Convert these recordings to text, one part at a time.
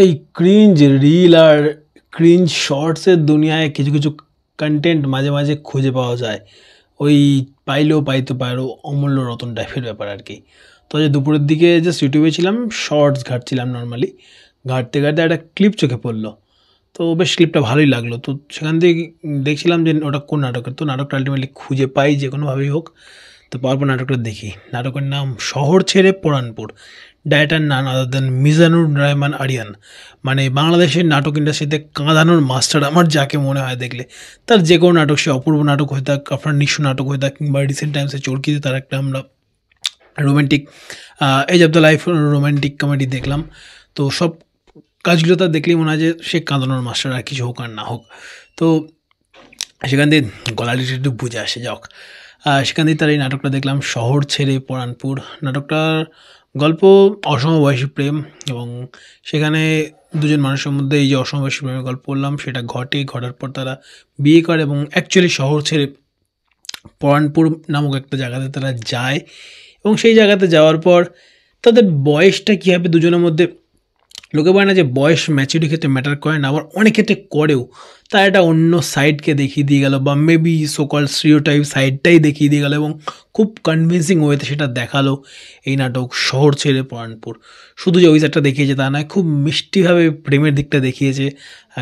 এই cringe reel আর cringe শর্টসের দুনিয়ায় কিছু কিছু কন্টেন্ট মাঝে মাঝে খুঁজে পাওয়া যায় ওই পাইলেও পাইতে পারো অমূল্য রতন টাইপের ব্যাপার আর কি তো যে দুপুরের দিকে যে ইউটিউবে ছিলাম শর্টস ঘাটছিলাম নর্মালি ঘাটতে ঘাটতে একটা ক্লিপ চোখে পড়লো তো বেশ ক্লিপটা ভালোই লাগলো তো সেখান থেকে দেখছিলাম যে ওটা কোন নাটকের তো নাটকটা আলটিমেটলি খুঁজে পাই যে কোনোভাবেই হোক তো পরপর নাটকটা দেখি নাটকের নাম শহর ছেড়ে পোড়ানপুর ডায়েটার নান আদার দেন মিজানুর রহমান আরিয়ান মানে বাংলাদেশের নাটক ইন্ডাস্ট্রিতে কাঁদানোর মাস্টার আমার যাকে মনে হয় দেখলে তার যে কোনো নাটক সে অপূর্ব নাটক হয়ে থাক আপনার নিঃস্ব নাটক হয়ে থাক কিংবা রিসেন্ট টাইমসে চরকিতে তার একটা আমরা romantic age of the life romantic comedy দেখলাম তো সব কাজগুলো তার দেখলেই মনে হয় যে সে কাঁদানোর মাস্টার আর কিছু হোক আর না হোক তো সেখান দিয়ে গলাটি একটু বুঝে আসে যাক সেখান দিয়ে তার এই নাটকটা দেখলাম শহর ছেড়ে পরানপুর নাটকটার গল্প অসমবয়সী প্রেম এবং সেখানে দুজন মানুষের মধ্যে এই যে অসমবয়সী প্রেমের গল্প বললাম সেটা ঘটে ঘটার পর তারা বিয়ে করে এবং অ্যাকচুয়ালি শহর ছেড়ে পরানপুর নামক একটা জায়গাতে তারা যায় এবং সেই জায়গাতে যাওয়ার পর তাদের বয়সটা কীভাবে দুজনের মধ্যে লোকে বলে না যে বয়স ম্যাচুরিটি ক্ষেত্রে ম্যাটার করে না আবার অনেক ক্ষেত্রে করেও তার একটা অন্য সাইডকে দেখিয়ে দিয়ে গেল বা মেবি সোকল টাইপ সাইডটাই দেখিয়ে দিয়ে গেল এবং খুব কনভিন্সিং ওয়েতে সেটা দেখালো এই নাটক শহর ছেড়ে পরানপুর শুধু যে ওই সাইডটা দেখিয়েছে তা নয় খুব মিষ্টিভাবে প্রেমের দিকটা দেখিয়েছে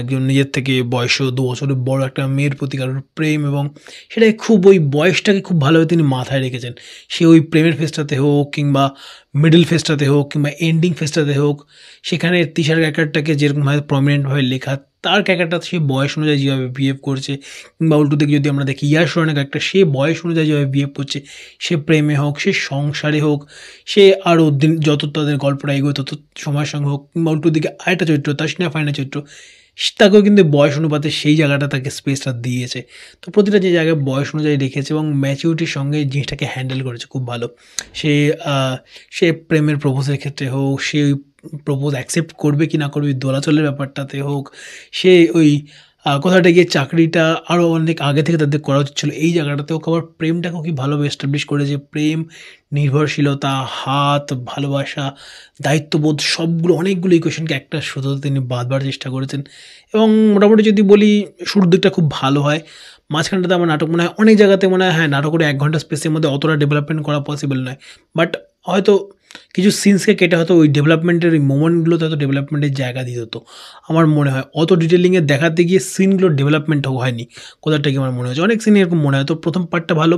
একজন নিজের থেকে বয়স দু বছরের বড় একটা মেয়ের প্রতি কারোর প্রেম এবং সেটাই খুব ওই বয়সটাকে খুব ভালোভাবে তিনি মাথায় রেখেছেন সে ওই প্রেমের ফেসটাতে হোক কিংবা মিডল ফেসটাতে হোক কিংবা এন্ডিং ফেসটাতে হোক সেখানে তিশার ক্যারেক্টারটাকে যেরকমভাবে প্রমিনেন্টভাবে লেখা তার ক্যারেক্টারটা সে বয়স অনুযায়ী যেভাবে বিহেভ করছে কিংবা উল্টো দিকে যদি আমরা দেখি ইয়াশ রনের ক্যারেক্টার সে বয়স অনুযায়ী যেভাবে বিহেভ করছে সে প্রেমে হোক সে সংসারে হোক সে আরও দিন যত তাদের গল্পটা এগোয় তত সময়ের সঙ্গে হোক কিংবা উল্টো দিকে আরেকটা চরিত্র তাসিনা ফাইনাল চরিত্র তাকেও কিন্তু বয়স অনুপাতে সেই জায়গাটা তাকে স্পেসটা দিয়েছে তো প্রতিটা যে জায়গায় বয়স অনুযায়ী রেখেছে এবং ম্যাচিউরিটির সঙ্গে জিনিসটাকে হ্যান্ডেল করেছে খুব ভালো সে সে প্রেমের প্রপোজের ক্ষেত্রে হোক সে প্রপোজ অ্যাকসেপ্ট করবে কি না করবে দোলাচলের ব্যাপারটাতে হোক সে ওই কোথাটা গিয়ে চাকরিটা আরও অনেক আগে থেকে তাদের করা উচিত ছিল এই জায়গাটাতেও আবার প্রেমটাকেও কি ভালোভাবে এস্টাবলিশ করেছে প্রেম নির্ভরশীলতা হাত ভালোবাসা দায়িত্ববোধ সবগুলো অনেকগুলো ইকুয়েশনকে একটা সুতোতে তিনি বাঁধবার চেষ্টা করেছেন এবং মোটামুটি যদি বলি শুরুর দিকটা খুব ভালো হয় মাঝখানটাতে আমার নাটক মনে হয় অনেক জায়গাতে মনে হয় হ্যাঁ নাটকের এক ঘন্টা স্পেসের মধ্যে অতটা ডেভেলপমেন্ট করা পসিবল নয় বাট হয়তো কিছু সিনসকে কেটে হয়তো ওই ডেভেলপমেন্টের ওই মোমেন্টগুলোতে হয়তো ডেভেলপমেন্টের জায়গা দিয়ে হতো আমার মনে হয় অত ডিটেলিংয়ে দেখাতে গিয়ে সিনগুলো ডেভেলপমেন্ট হয়নি কোথাটা কি আমার মনে হয়েছে অনেক সিন এরকম মনে হয় তো প্রথম পার্টটা ভালো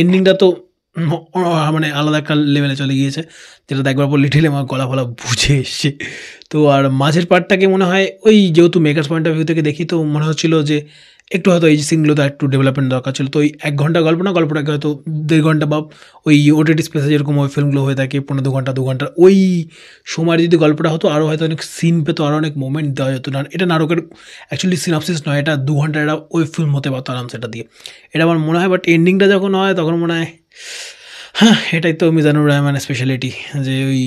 এন্ডিংটা তো মানে আলাদা একটা লেভেলে চলে গিয়েছে যেটা একবার পর লিটেলে আমার গলা ফলা বুঝে এসছে তো আর মাঝের পার্টটাকে মনে হয় ওই যেহেতু মেকার্স পয়েন্ট অফ ভিউ থেকে দেখি তো মনে হচ্ছিলো যে একটু হয়তো এই সিনগুলোতে একটু ডেভেলপমেন্ট দরকার ছিল তো ওই এক ঘন্টা গল্প না গল্পটাকে হয়তো দেড় ঘন্টা বা ওই ওটিটি স্পেসে যেরকম ওই ফিল্মগুলো হয়ে থাকে পনেরো দু ঘন্টা দু ঘন্টা ওই সময় যদি গল্পটা হতো আরও হয়তো অনেক সিন পেতো আরও অনেক মোমেন্ট দেওয়া যেত না এটা নাটকের অ্যাকচুয়ালি সিনাপসিস নয় এটা দু ঘন্টা এটা ওই ফিল্ম হতে পারতো আরাম সেটা দিয়ে এটা আমার মনে হয় বাট এন্ডিংটা যখন হয় তখন মনে হয় হ্যাঁ এটাই তো মিজানুর রহমানের স্পেশালিটি যে ওই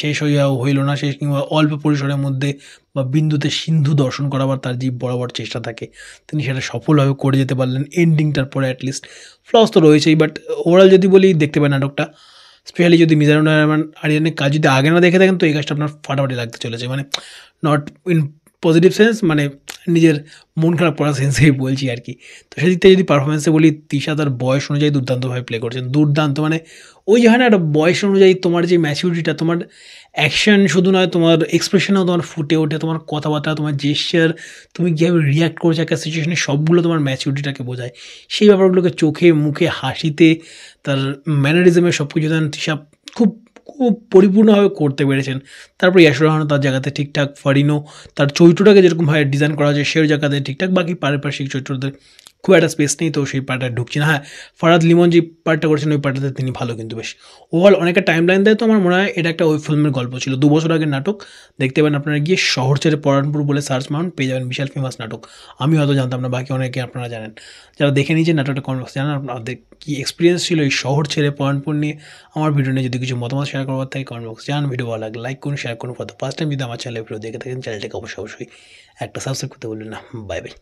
শেষ হইয়া হইল না শেষ কিংবা অল্প পরিসরের মধ্যে বা বিন্দুতে সিন্ধু দর্শন করাবার তার জীব বরাবর চেষ্টা থাকে তিনি সেটা সফলভাবে করে যেতে পারলেন এন্ডিংটার পরে অ্যাটলিস্ট ফ্লস তো রয়েছেই বাট ওভারঅল যদি বলি দেখতে পাই নাটকটা স্পেশালি যদি মিজানুর রহমান আরিয়ানের কাজ যদি আগে না দেখে থাকেন তো এই কাজটা আপনার ফাটাফাটি লাগতে চলেছে মানে নট ইন পজিটিভ সেন্স মানে নিজের মন খারাপ করা সেন্সেই বলছি আর কি তো সেদিক থেকে যদি পারফরমেন্সে বলি তিশা তার বয়স অনুযায়ী দুর্দান্তভাবে প্লে করছেন দুর্দান্ত মানে ওই যে হয় না একটা বয়স অনুযায়ী তোমার যে ম্যাচিউরিটিটা তোমার অ্যাকশন শুধু নয় তোমার এক্সপ্রেশনেও তোমার ফুটে ওঠে তোমার কথাবার্তা তোমার জেস্টার তুমি কীভাবে রিয়াক্ট করছো একটা সিচুয়েশনে সবগুলো তোমার ম্যাচিউরিটিটাকে বোঝায় সেই ব্যাপারগুলোকে চোখে মুখে হাসিতে তার ম্যানারিজমে সব কিছু তিশা খুব খুব পরিপূর্ণভাবে করতে পেরেছেন তারপর ইয়াসুর রহমান তার জায়গাতে ঠিকঠাক ফারিনো তার চরিত্রটাকে যেরকমভাবে ডিজাইন করা হয়েছে সেই জায়গাতে ঠিকঠাক বাকি পারিপার্শ্বিক চরিত্রদের খুব একটা স্পেস নেই তো সেই পার্টটা ঢুকছি না হ্যাঁ ফরাদ লিমন যে পার্টটা করেছেন ওই পার্টটাতে তিনি ভালো কিন্তু বেশ ওভারঅল অনেকটা টাইম লাইন দেয় তো আমার মনে হয় এটা একটা ওই ফিল্মের গল্প ছিল দু বছর আগের নাটক দেখতে পাবেন আপনারা গিয়ে শহর ছেড়ে পরানপুর বলে সার্চ মারুন পেয়ে যাবেন বিশাল ফেমাস নাটক আমি হয়তো জানতাম না বাকি অনেকে আপনারা জানেন যারা দেখে নিয়েছেন নাটকটা কমেন্ট বক্সে জানান আপনাদের কী এক্সপিরিয়েন্স ছিল এই শহর ছেড়ে পরানপুর নিয়ে আমার ভিডিও নিয়ে যদি কিছু মতামত শেয়ার করবার থাকে কমেন্ট বক্সে জানান ভিডিও ভালো লাগে লাইক করুন শেয়ার করুন ফর ফার্স্ট টাইম যদি আমার চ্যানেলে ভিডিও দেখে থাকেন চ্যানেলটাকে অবশ্যই অবশ্যই একটা সাবস্ক্রাইব করতে বললেন না বাই বাই